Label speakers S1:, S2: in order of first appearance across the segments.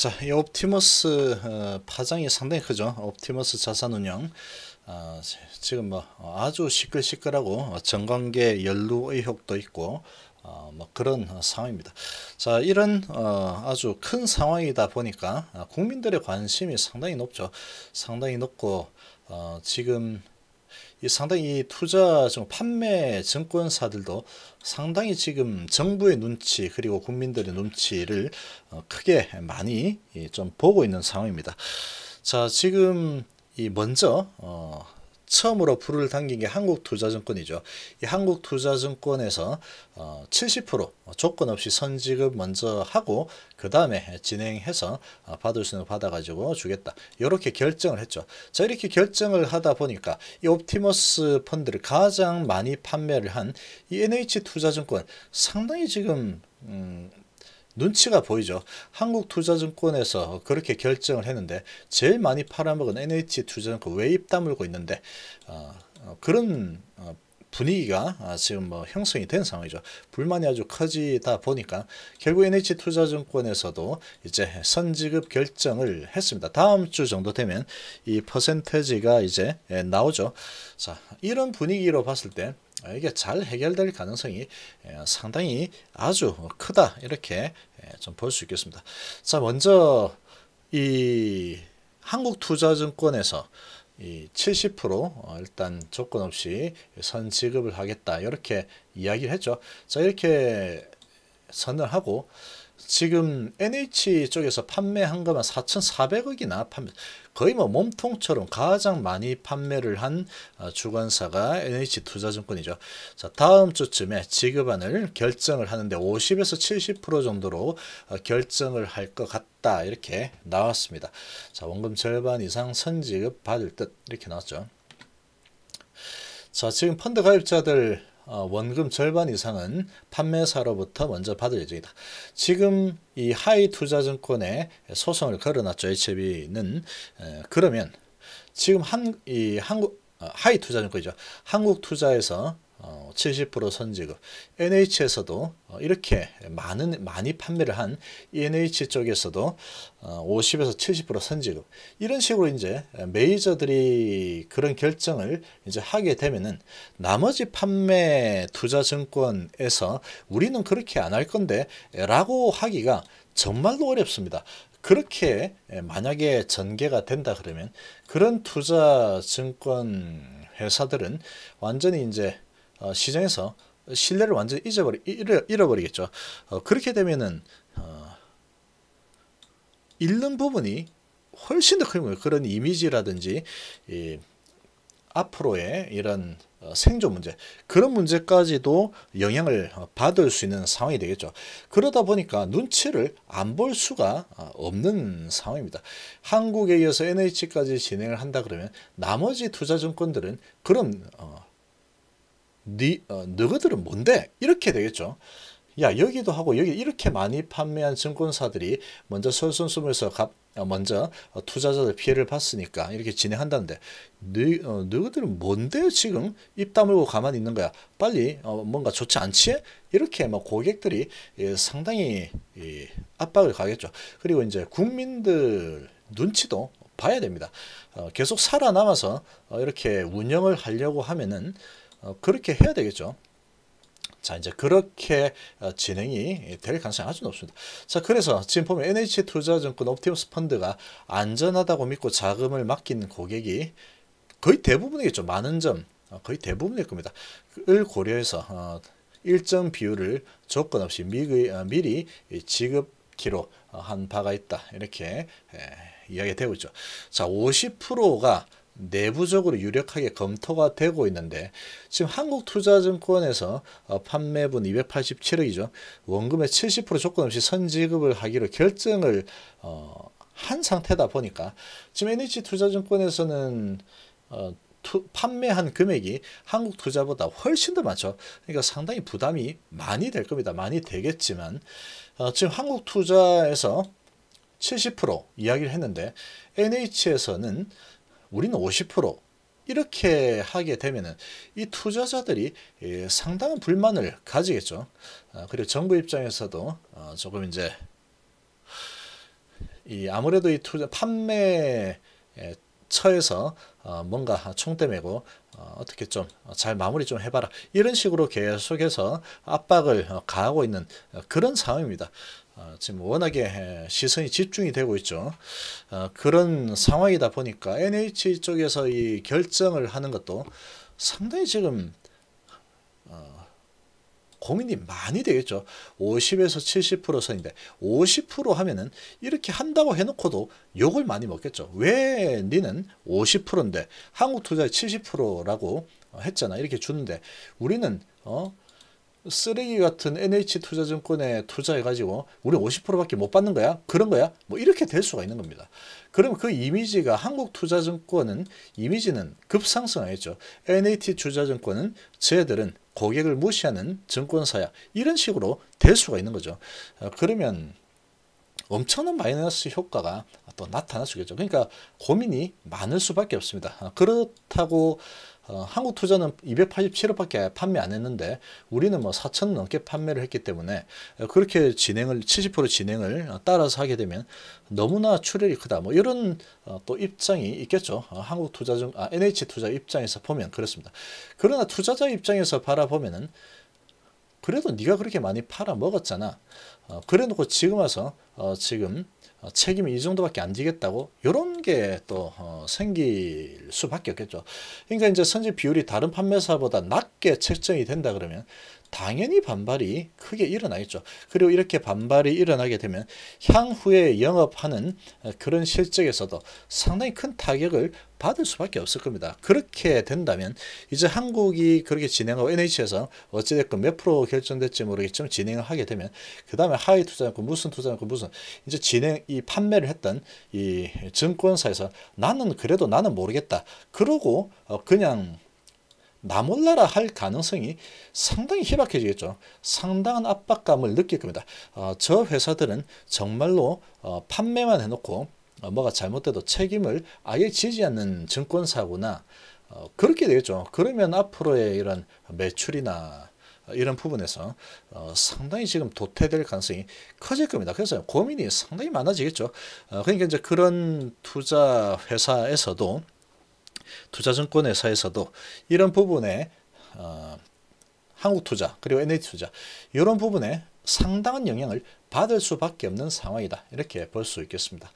S1: 자, 이 옵티머스 어, 파장이 상당히 크죠. 옵티머스 자산운용. 어, 아, 지금 뭐 어, 아주 시끌시끌하고 정관계 연루 의혹도 있고 어, 뭐 그런 상황입니다. 자, 이런 어, 아주 큰 상황이다 보니까 아, 국민들의 관심이 상당히 높죠. 상당히 높고 어, 지금 이 상당히 투자 판매 증권사들도 상당히 지금 정부의 눈치 그리고 국민들의 눈치를 어, 크게 많이 좀 보고 있는 상황입니다. 자 지금 이 먼저 어 처음으로 불을 당긴 게 한국투자증권이죠. 이 한국투자증권에서 70% 어, 조건 없이 선지급 먼저 하고 그 다음에 진행해서 어, 받을 수는 받아가지고 주겠다. 이렇게 결정을 했죠. 자 이렇게 결정을 하다 보니까 이 옵티머스 펀드를 가장 많이 판매를 한 이 NH투자증권 상당히 지금 음, 눈치가 보이죠. 한국투자증권에서 그렇게 결정을 했는데 제일 많이 팔아먹은 NH투자증권 왜입 다물고 있는데 어, 어, 그런 어, 분위기가 아, 지금 뭐 형성이 된 상황이죠. 불만이 아주 커지다 보니까 결국 NH투자증권에서도 이제 선지급 결정을 했습니다. 다음 주 정도 되면 이 퍼센테지가 이제 예, 나오죠. 자, 이런 분위기로 봤을 때 아, 이게 잘 해결될 가능성이 상당히 아주 크다 이렇게 좀 볼 수 있겠습니다. 자 먼저 이 한국투자증권에서 이 70% 어, 일단 조건 없이 선 지급을 하겠다 이렇게 이야기를 했죠. 자 이렇게 선을 하고 지금 NH 쪽에서 판매한 것만 4,400억이나 판매, 거의 뭐 몸통처럼 가장 많이 판매를 한 어, 주관사가 NH 투자증권이죠. 자, 다음 주쯤에 지급안을 결정을 하는데 50에서 70% 정도로 어, 결정을 할 것 같다. 이렇게 나왔습니다. 자, 원금 절반 이상 선지급 받을 듯 이렇게 나왔죠. 자, 지금 펀드 가입자들 어, 원금 절반 이상은 판매사로부터 먼저 받을 예정이다. 지금 이 하이투자증권에 소송을 걸어놨죠. HB는 e 그러면 지금 한 이 한국 어, 하이투자증권이죠. 한국투자에서 70% 어, 선지급 NH에서도 어, 이렇게 많은 많이 판매를 한 n h 쪽에서도 50에서 어, 70% 선지급 이런 식으로 이제 메이저들이 그런 결정을 이제 하게 되면은 나머지 판매 투자증권에서 우리는 그렇게 안 할 건데라고 하기가 정말로 어렵습니다. 그렇게 만약에 전개가 된다 그러면 그런 투자 증권 회사들은 완전히 이제 어, 시장에서 신뢰를 완전히 잊어버리, 잃어버리, 겠죠 어, 그렇게 되면은 어, 잃는 부분이 훨씬 더 큰거예 그런 이미지라든지 이, 앞으로의 이런 어, 생존 문제 그런 문제까지도 영향을 어, 받을 수 있는 상황이 되겠죠. 그러다 보니까 눈치를 안 볼 수가 없는 상황입니다. 한국에 이어서 NH까지 진행을 한다 그러면 나머지 투자증권들은 그런 어, 니, 어, 너희들은 뭔데? 이렇게 되겠죠. 야 여기도 하고 여기 이렇게 많이 판매한 증권사들이 먼저 설선수면서 값 어, 먼저 어, 투자자들 피해를 봤으니까 이렇게 진행한다는데 너희, 어, 너희들은 뭔데 지금 입 다물고 가만히 있는 거야 빨리 어, 뭔가 좋지 않지 이렇게 막 뭐 고객들이 예, 상당히 예, 압박을 가겠죠 그리고 이제 국민들 눈치도 봐야 됩니다 어, 계속 살아남아서 어, 이렇게 운영을 하려고 하면은 어, 그렇게 해야 되겠죠. 자 이제 그렇게 어, 진행이 될 가능성이 아주 높습니다. 자 그래서 지금 보면 NH투자증권 옵티머스 펀드가 안전하다고 믿고 자금을 맡긴 고객이 거의 대부분이겠죠. 많은 점 어, 거의 대부분일 겁니다. 을 고려해서 일정 비율을 조건 없이 미리 지급키로 한 바가 있다. 이렇게 이야기 되고 있죠. 자 50%가 내부적으로 유력하게 검토가 되고 있는데 지금 한국투자증권에서 어, 판매분 287억이죠. 원금의 70% 조건 없이 선지급을 하기로 결정을 어, 한 상태다 보니까 지금 NH투자증권에서는 어, 판매한 금액이 한국 투자보다 훨씬 더 많죠. 그러니까 상당히 부담이 많이 될 겁니다. 많이 되겠지만 지금 한국 투자에서 70% 이야기를 했는데 NH에서는 우리는 50% 이렇게 하게 되면은 이 투자자들이 예, 상당한 불만을 가지겠죠. 아, 그리고 정부 입장에서도 어, 조금 이제 이 아무래도 이 투자 판매 예, 처에서 어, 뭔가 총대 메고 어, 어떻게 좀 잘 마무리 좀 해봐라 이런 식으로 계속해서 압박을 가하고 있는 그런 상황입니다. 어, 지금 워낙에 시선이 집중이 되고 있죠. 어, 그런 상황이다 보니까 NH 쪽에서 이 결정을 하는 것도 상당히 지금 어, 고민이 많이 되겠죠. 50에서 70% 선인데 50% 하면은 이렇게 한다고 해놓고도 욕을 많이 먹겠죠. 왜 니는 50%인데 한국 투자 70%라고 했잖아. 이렇게 주는데 우리는 어 쓰레기 같은 NH투자증권에 투자해가지고 우리 50%밖에 못 받는 거야? 그런 거야? 뭐 이렇게 될 수가 있는 겁니다. 그럼 그 이미지가 한국투자증권은 이미지는 급상승하겠죠 NH투자증권은 쟤들은 고객을 무시하는 증권사야 이런 식으로 될 수가 있는 거죠. 어, 그러면 엄청난 마이너스 효과가 또 나타날 수 있겠죠. 그러니까 고민이 많을 수밖에 없습니다. 아, 그렇다고 어, 한국 투자는 287억밖에 판매 안 했는데 우리는 뭐 4천 넘게 판매를 했기 때문에 어, 그렇게 진행을 70% 진행을 따라서 하게 되면 너무나 출혈이 크다. 뭐 이런 어, 또 입장이 있겠죠. 어, 한국 투자 중 아, NH 투자 입장에서 보면 그렇습니다. 그러나 투자자 입장에서 바라보면은 그래도 네가 그렇게 많이 팔아 먹었잖아. 어, 그래놓고 지금 와서 어, 지금 어, 책임이 이 정도밖에 안되겠다고 이런 게 또 어, 생길 수밖에 없겠죠. 그러니까 이제 선지 비율이 다른 판매사보다 낮게 책정이 된다 그러면 당연히 반발이 크게 일어나겠죠. 그리고 이렇게 반발이 일어나게 되면 향후에 영업하는 어, 그런 실적에서도 상당히 큰 타격을 받을 수밖에 없을 겁니다. 그렇게 된다면 이제 한국이 그렇게 진행하고 NH에서 어찌됐건 몇 프로 결정될지 모르겠지만 진행을 하게 되면 그 다음에 하위 투자였고 무슨 투자였고 무슨 이제 진행 이 판매를 했던 이 증권사에서 나는 그래도 나는 모르겠다. 그러고 어, 그냥 나 몰라라 할 가능성이 상당히 희박해지겠죠. 상당한 압박감을 느낄 겁니다. 어, 저 회사들은 정말로 어, 판매만 해놓고 어, 뭐가 잘못돼도 책임을 아예 지지 않는 증권사구나. 어, 그렇게 되겠죠. 그러면 앞으로의 이런 매출이나 이런 부분에서 어, 상당히 지금 도태될 가능성이 커질 겁니다. 그래서 고민이 상당히 많아지겠죠. 어, 그러니까 이제 그런 투자 회사에서도 투자증권회사에서도 이런 부분에 어, 한국투자 그리고 NH투자 이런 부분에 상당한 영향을 받을 수밖에 없는 상황이다. 이렇게 볼 수 있겠습니다.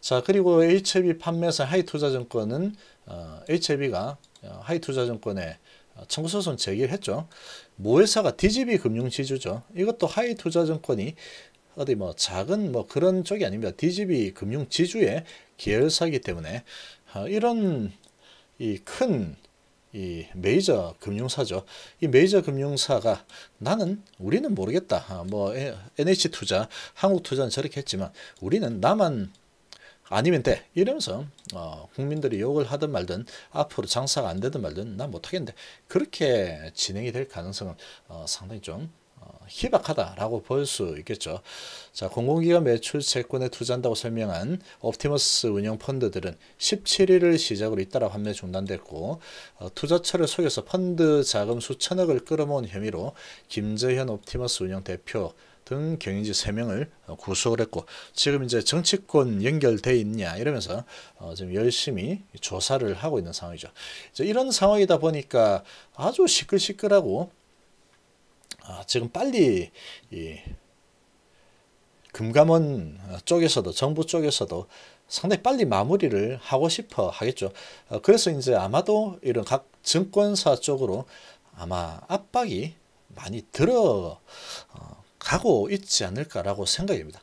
S1: 자 그리고 HB e 판매사 하이투자증권은 어, HB가 e 어, 하이투자증권에 어, 청구소송 제기를 했죠. 모회사가 DGB 금융지주죠. 이것도 하이투자증권이 어디 뭐 작은 뭐 그런 쪽이 아닙니다. DGB 금융지주의 계열사이기 때문에 어, 이런 이큰이 메이저 금융사죠. 이 메이저 금융사가 나는 우리는 모르겠다. 아, 뭐 NH 투자, 한국 투자는 저렇게 했지만 우리는 나만 아니면 돼 이러면서 어, 국민들이 욕을 하든 말든 앞으로 장사가 안 되든 말든 난 못하겠는데 그렇게 진행이 될 가능성은 어, 상당히 좀 희박하다라고 볼 수 있겠죠. 자, 공공기관 매출 채권에 투자한다고 설명한 옵티머스 운영 펀드들은 17일을 시작으로 잇따라 판매 중단됐고 어, 투자처를 속여서 펀드 자금 수천억을 끌어모은 혐의로 김재현 옵티머스 운영 대표 등 경영지 3명을 어, 구속을 했고 지금 이제 정치권 연결돼 있냐 이러면서 어 지금 열심히 조사를 하고 있는 상황이죠. 이런 상황이다 보니까 아주 시끌시끌하고 아, 지금 빨리 이 금감원 쪽에서도 정부 쪽에서도 상당히 빨리 마무리를 하고 싶어 하겠죠. 어, 그래서 이제 아마도 이런 각 증권사 쪽으로 아마 압박이 많이 들어가고 어, 있지 않을까라고 생각입니다.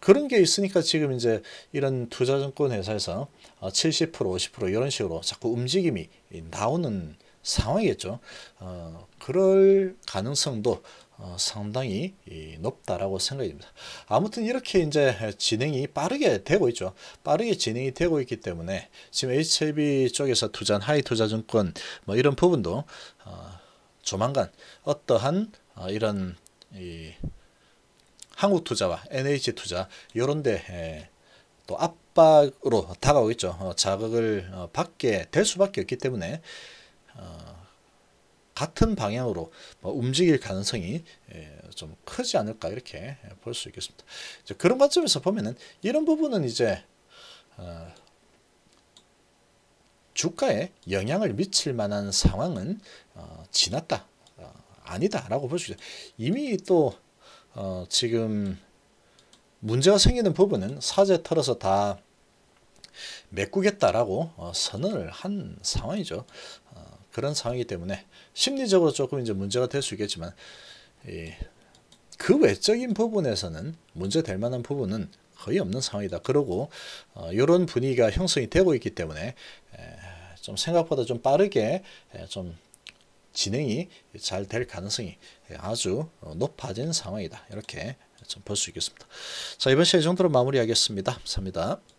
S1: 그런 게 있으니까 지금 이제 이런 투자증권 회사에서 70% 어, 50% 이런 식으로 자꾸 움직임이 나오는 상황이겠죠. 어, 그럴 가능성도 어, 상당히 높다라고 생각 됩니다. 아무튼 이렇게 이제 진행이 빠르게 되고 있죠. 빠르게 진행이 되고 있기 때문에 지금 HLB 쪽에서 투자한 하이 투자증권 뭐 이런 부분도 어, 조만간 어떠한 어, 이런 이 한국 투자와 NH 투자 이런데 또 압박으로 다가오겠죠. 어, 자극을 어, 받게 될 수밖에 없기 때문에 어, 같은 방향으로 뭐 움직일 가능성이 예, 좀 크지 않을까 이렇게 볼 수 있겠습니다. 그런 관점에서 보면은 이런 부분은 이제 어, 주가에 영향을 미칠 만한 상황은 어, 지났다 아니다라고 볼 수 있죠. 이미 또 지금 문제가 생기는 부분은 사제 털어서 다 메꾸겠다라고 선언을 한 상황이죠. 그런 상황이기 때문에 심리적으로 조금 이제 문제가 될 수 있겠지만 그 외적인 부분에서는 문제 될 만한 부분은 거의 없는 상황이다. 그러고 이런 어, 분위기가 형성이 되고 있기 때문에 에, 좀 생각보다 좀 빠르게 에, 좀 진행이 잘 될 가능성이 아주 높아진 상황이다. 이렇게 좀 볼 수 있겠습니다. 자 이번 시간 정도로 마무리하겠습니다. 감사합니다.